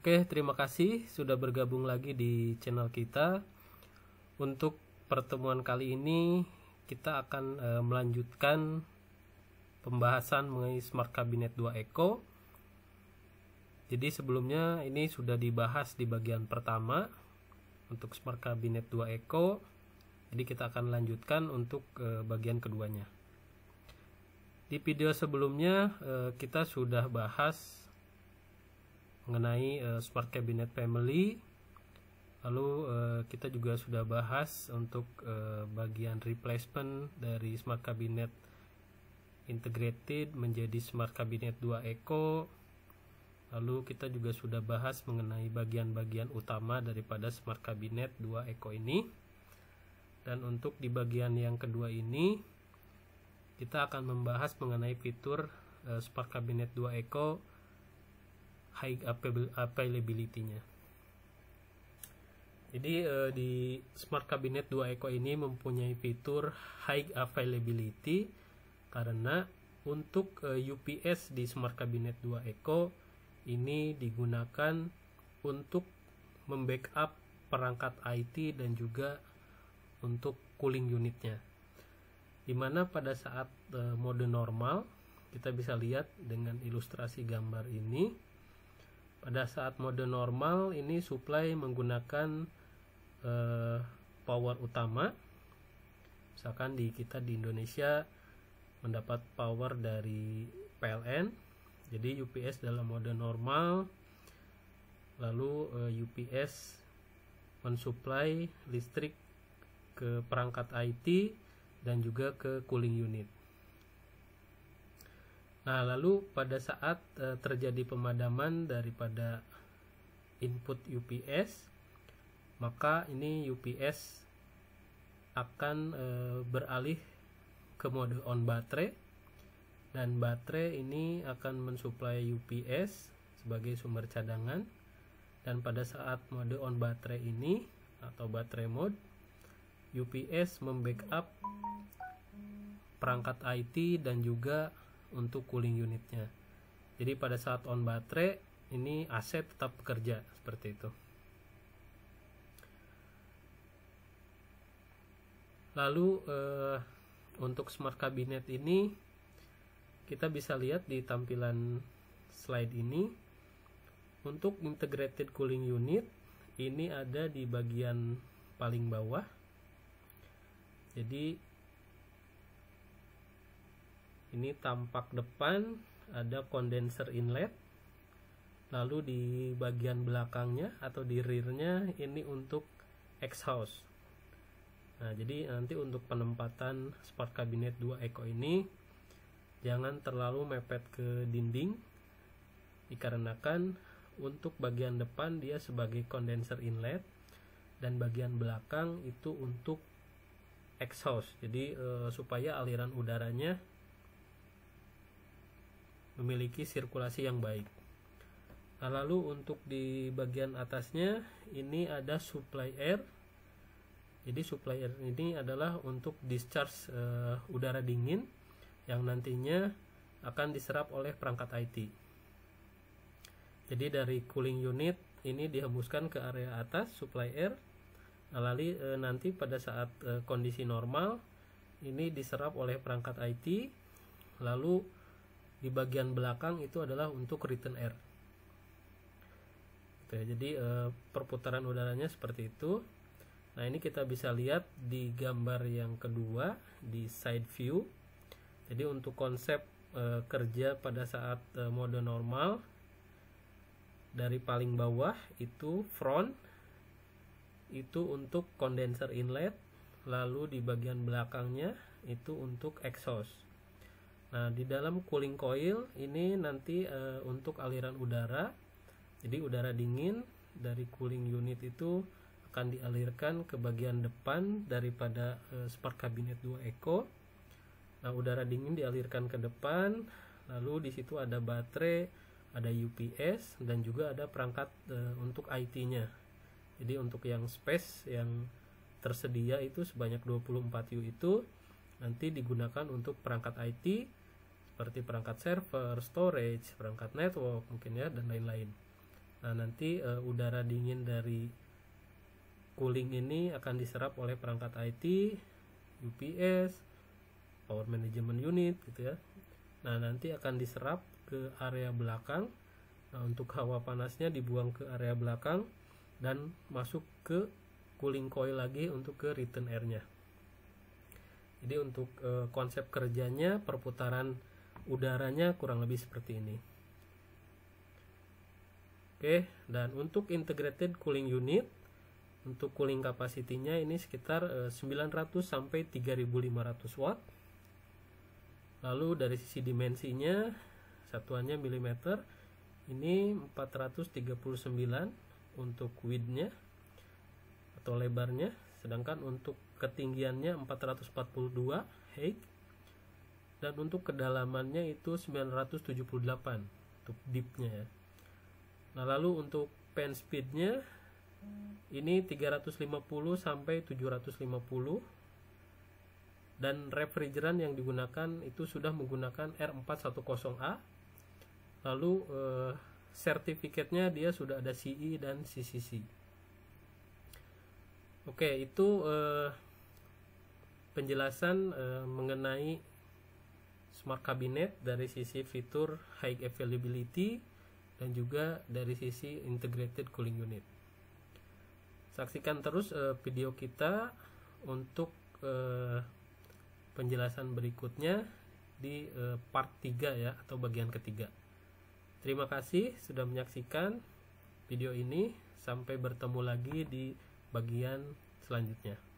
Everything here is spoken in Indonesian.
Oke, terima kasih sudah bergabung lagi di channel kita. Untuk pertemuan kali ini kita akan e, melanjutkan pembahasan mengenai Smart Cabinet 2 Eco. Jadi sebelumnya ini sudah dibahas di bagian pertama untuk Smart Cabinet 2 Eco. Jadi kita akan lanjutkan untuk e, bagian keduanya. Di video sebelumnya e, kita sudah bahas mengenai uh, smart cabinet family lalu uh, kita juga sudah bahas untuk uh, bagian replacement dari smart cabinet integrated menjadi smart cabinet 2 eco lalu kita juga sudah bahas mengenai bagian-bagian utama daripada smart cabinet 2 eco ini dan untuk di bagian yang kedua ini kita akan membahas mengenai fitur uh, smart cabinet 2 eco high availability-nya. Jadi uh, di Smart Cabinet 2 Eco ini mempunyai fitur high availability karena untuk uh, eh, UPS di Smart Cabinet 2 Eco ini digunakan untuk membackup perangkat IT dan juga untuk cooling unitnya. Dimana pada saat uh, mode normal kita bisa lihat dengan ilustrasi gambar ini pada saat mode normal ini supply menggunakan eh, power utama misalkan di kita di Indonesia mendapat power dari PLN jadi UPS dalam mode normal lalu eh, UPS mensuplai listrik ke perangkat IT dan juga ke cooling unit Nah, lalu pada saat e, terjadi pemadaman daripada input UPS, maka ini UPS akan e, beralih ke mode on baterai dan baterai ini akan mensuplai UPS sebagai sumber cadangan dan pada saat mode on baterai ini atau baterai mode UPS membackup perangkat IT dan juga untuk cooling unitnya jadi pada saat on baterai ini AC tetap bekerja seperti itu lalu eh, untuk smart cabinet ini kita bisa lihat di tampilan slide ini untuk integrated cooling unit ini ada di bagian paling bawah jadi ini tampak depan ada kondenser inlet lalu di bagian belakangnya atau di rearnya ini untuk exhaust nah jadi nanti untuk penempatan sport kabinet 2 Eco ini jangan terlalu mepet ke dinding dikarenakan untuk bagian depan dia sebagai kondenser inlet dan bagian belakang itu untuk exhaust jadi e, supaya aliran udaranya memiliki sirkulasi yang baik. Nah, lalu untuk di bagian atasnya ini ada supply air. Jadi supply air ini adalah untuk discharge e, udara dingin yang nantinya akan diserap oleh perangkat IT. Jadi dari cooling unit ini dihembuskan ke area atas supply air. Nah, lalu e, nanti pada saat e, kondisi normal ini diserap oleh perangkat IT lalu di bagian belakang itu adalah untuk return air gitu ya. jadi e, perputaran udaranya seperti itu nah ini kita bisa lihat di gambar yang kedua di side view jadi untuk konsep e, kerja pada saat e, mode normal dari paling bawah itu front itu untuk kondenser inlet lalu di bagian belakangnya itu untuk exhaust Nah, di dalam cooling coil ini nanti e, untuk aliran udara. Jadi udara dingin dari cooling unit itu akan dialirkan ke bagian depan daripada e, eh, spark kabinet 2 Eco. Nah, udara dingin dialirkan ke depan, lalu di situ ada baterai, ada UPS dan juga ada perangkat e, untuk IT-nya. Jadi untuk yang space yang tersedia itu sebanyak 24U itu nanti digunakan untuk perangkat IT seperti perangkat server, storage, perangkat network mungkin ya dan lain-lain. Nah, nanti e, udara dingin dari cooling ini akan diserap oleh perangkat IT, UPS, power management unit gitu ya. Nah, nanti akan diserap ke area belakang. Nah, untuk hawa panasnya dibuang ke area belakang dan masuk ke cooling coil lagi untuk ke return airnya. jadi untuk e, konsep kerjanya perputaran udaranya kurang lebih seperti ini Oke, dan untuk integrated cooling unit untuk cooling kapasitinya ini sekitar 900 eh, sampai 3500 watt. Lalu dari sisi dimensinya satuannya milimeter ini 439 untuk widthnya atau lebarnya, sedangkan untuk ketinggiannya 442 height dan untuk kedalamannya itu 978 untuk deepnya ya nah lalu untuk pen speednya ini 350 sampai 750 dan refrigeran yang digunakan itu sudah menggunakan R410A lalu eh, sertifikatnya dia sudah ada CE dan CCC oke itu eh, penjelasan eh, mengenai smart cabinet dari sisi fitur high availability dan juga dari sisi integrated cooling unit. Saksikan terus uh, video kita untuk uh, penjelasan berikutnya di uh, part 3 ya atau bagian ketiga. Terima kasih sudah menyaksikan video ini. Sampai bertemu lagi di bagian selanjutnya.